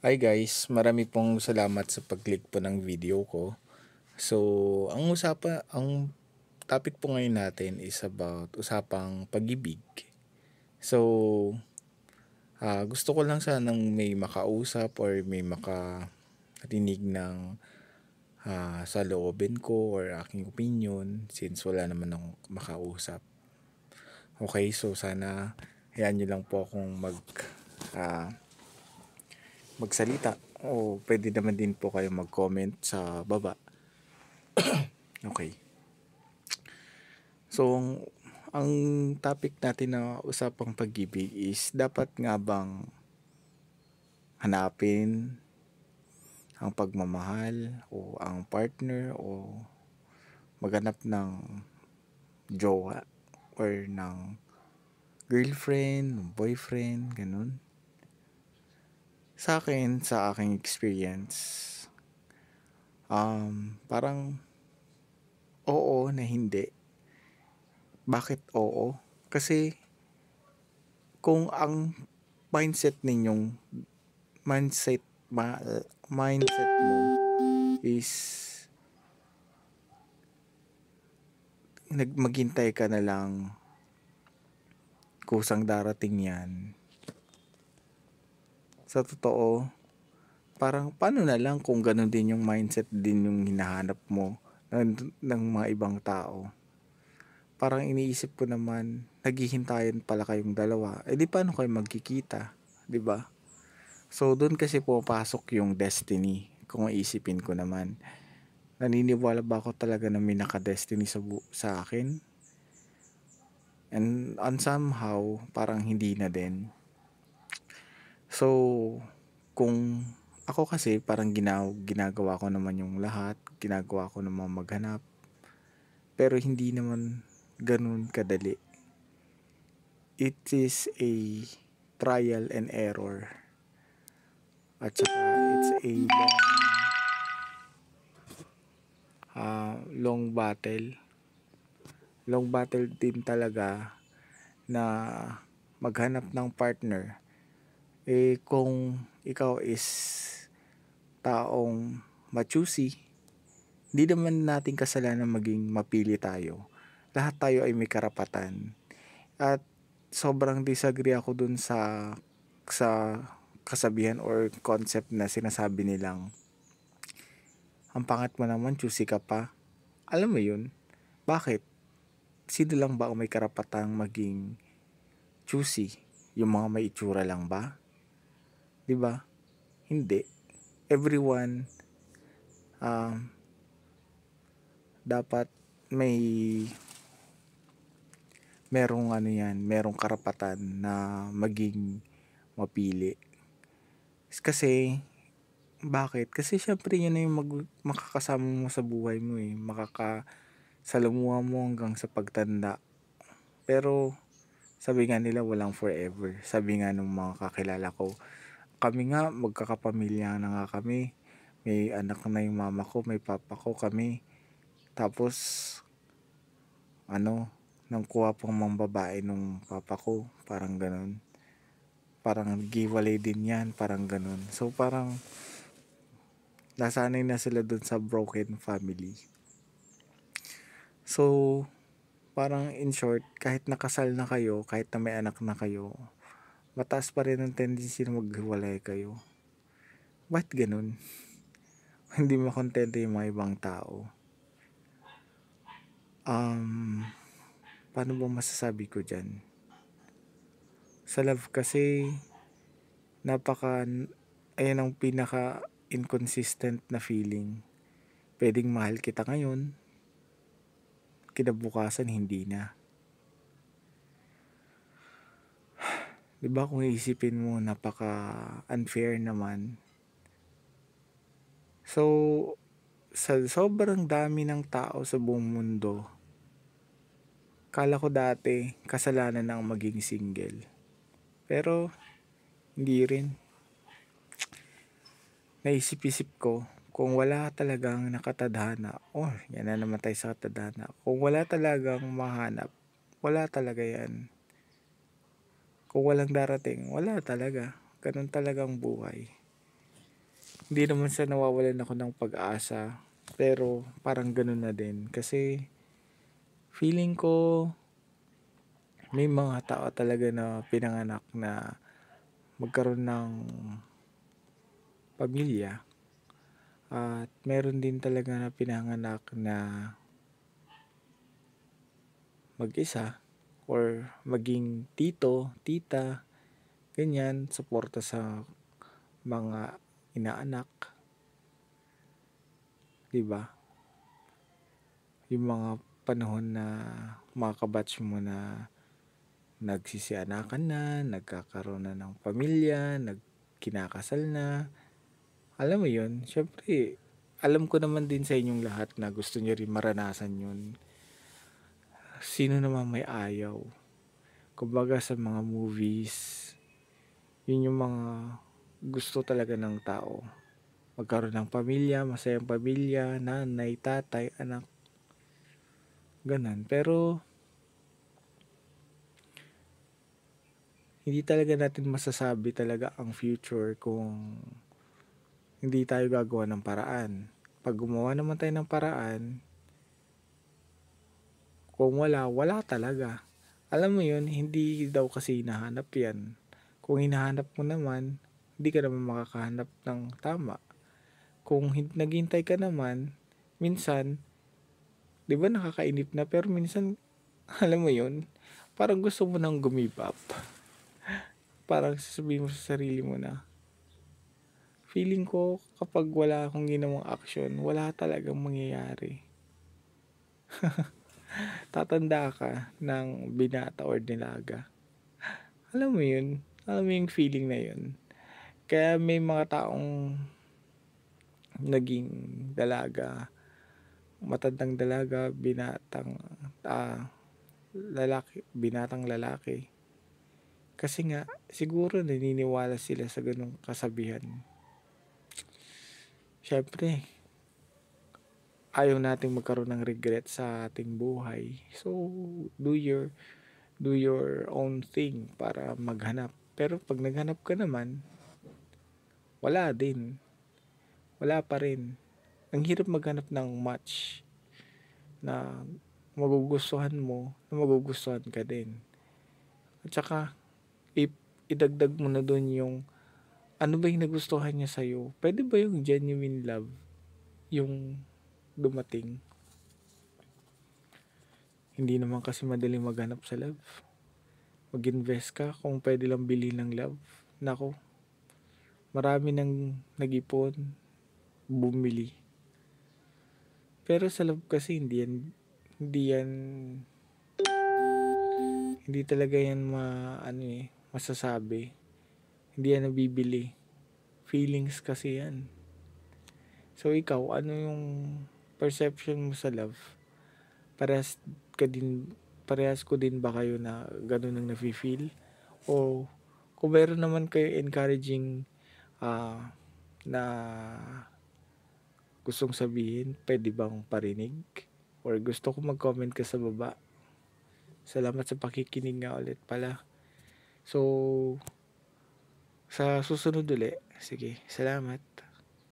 Hi guys, marami pong salamat sa pag-click po ng video ko. So, ang usapa, ang topic po ngayon natin is about usapang pag-ibig. So, uh, gusto ko lang sanang may makausap or may makarinig ng uh, sa loobin ko or aking opinion since wala naman akong makausap. Okay, so sana hayaan nyo lang po akong mag uh, magsalita o pwede naman din po kayo mag-comment sa baba. okay. So, ang, topic natin na usapang pag-ibig is dapat nga bang hanapin ang pagmamahal o ang partner o maganap ng jowa or ng girlfriend, boyfriend, ganun sa akin, sa aking experience, um, parang oo na hindi. Bakit oo? Kasi kung ang mindset ninyong mindset ma, mindset mo is nag maghintay ka na lang kusang darating yan sa totoo, parang paano na lang kung ganun din yung mindset din yung hinahanap mo ng, ng mga ibang tao. Parang iniisip ko naman, naghihintayan pala kayong dalawa. Eh di paano kayo magkikita, 'di ba? So doon kasi pumapasok yung destiny kung iisipin ko naman. Naniniwala ba ako talaga na may nakadestiny sa, bu- sa akin? And, and somehow, parang hindi na din. So, kung ako kasi parang ginaw, ginagawa ko naman yung lahat, ginagawa ko naman maghanap. Pero hindi naman ganun kadali. It is a trial and error. At saka it's a long, uh, long battle. Long battle din talaga na maghanap ng partner eh kung ikaw is taong machusi, hindi naman natin kasalanan maging mapili tayo. Lahat tayo ay may karapatan. At sobrang disagree ako dun sa sa kasabihan or concept na sinasabi nilang ang pangat mo naman, choosy ka pa. Alam mo yun? Bakit? Sino lang ba ang may karapatang maging choosy? Yung mga may itsura lang ba? 'di ba? Hindi. Everyone um, dapat may merong ano yan, merong karapatan na maging mapili. Kasi bakit? Kasi syempre yun na yung mag, makakasama mo sa buhay mo eh. Makakasalamuha mo hanggang sa pagtanda. Pero sabi nga nila walang forever. Sabi nga ng mga kakilala ko, kami nga magkakapamilya na nga kami may anak na yung mama ko may papa ko kami tapos ano nang kuha pang mga babae nung papa ko parang ganun parang giwalay din yan parang ganun so parang nasanay na sila dun sa broken family so parang in short kahit nakasal na kayo kahit na may anak na kayo mataas pa rin ang tendency na maghiwalay kayo. Ba't ganun? Hindi makontento yung mga ibang tao. Um, paano ba masasabi ko dyan? Sa love kasi, napaka, ayan ang pinaka inconsistent na feeling. Pwedeng mahal kita ngayon, kinabukasan hindi na 'Di ba kung iisipin mo napaka unfair naman. So sa sobrang dami ng tao sa buong mundo, kala ko dati kasalanan ng maging single. Pero hindi rin. Naisip-isip ko, kung wala talagang nakatadhana, or oh, yan na namatay sa katadhana, kung wala talagang mahanap, wala talaga yan. Kung walang darating, wala talaga. Ganun talaga ang buhay. Hindi naman sa nawawalan ako ng pag-asa. Pero parang ganun na din. Kasi feeling ko may mga tao talaga na pinanganak na magkaroon ng pamilya. At meron din talaga na pinanganak na mag-isa or maging tito, tita, ganyan, suporta sa mga inaanak. 'Di ba? Yung mga panahon na mga kabatch mo na nagsisianakan na, nagkakaroon na ng pamilya, nagkinakasal na. Alam mo yun, syempre, alam ko naman din sa inyong lahat na gusto nyo rin maranasan yun sino naman may ayaw? Kumbaga sa mga movies, yun yung mga gusto talaga ng tao. Magkaroon ng pamilya, masayang pamilya, nanay, tatay, anak. Ganun. Pero, hindi talaga natin masasabi talaga ang future kung hindi tayo gagawa ng paraan. Pag gumawa naman tayo ng paraan, kung wala, wala talaga. Alam mo yun, hindi daw kasi hinahanap yan. Kung hinahanap mo naman, hindi ka naman makakahanap ng tama. Kung naghintay ka naman, minsan, di ba nakakainip na, pero minsan, alam mo yun, parang gusto mo nang gumibap. parang sasabihin mo sa sarili mo na, feeling ko kapag wala akong ginawang action, wala talagang mangyayari. tatanda ka ng binata or nilaga. Alam mo yun? Alam mo yung feeling na yun? Kaya may mga taong naging dalaga, matandang dalaga, binatang, ah, lalaki, binatang lalaki. Kasi nga, siguro naniniwala sila sa ganung kasabihan. Siyempre, ayaw nating magkaroon ng regret sa ating buhay. So, do your do your own thing para maghanap. Pero pag naghanap ka naman, wala din. Wala pa rin. Ang hirap maghanap ng match na magugustuhan mo, na magugustuhan ka din. At saka, if idagdag mo na doon yung ano ba yung nagustuhan niya sa'yo, pwede ba yung genuine love? Yung dumating. Hindi naman kasi madaling maghanap sa love. Mag-invest ka kung pwede lang bilhin ng love. Nako, marami nang nag-ipon, bumili. Pero sa love kasi hindi yan, hindi yan, hindi talaga yan ma, ano eh, masasabi. Hindi yan nabibili. Feelings kasi yan. So ikaw, ano yung perception mo sa love, parehas ka din, parehas ko din ba kayo na ganun ang nafe-feel? O kung meron naman kayo encouraging uh, na gustong sabihin, pwede bang parinig? Or gusto ko mag-comment ka sa baba. Salamat sa pakikinig nga ulit pala. So, sa susunod ulit, sige, salamat.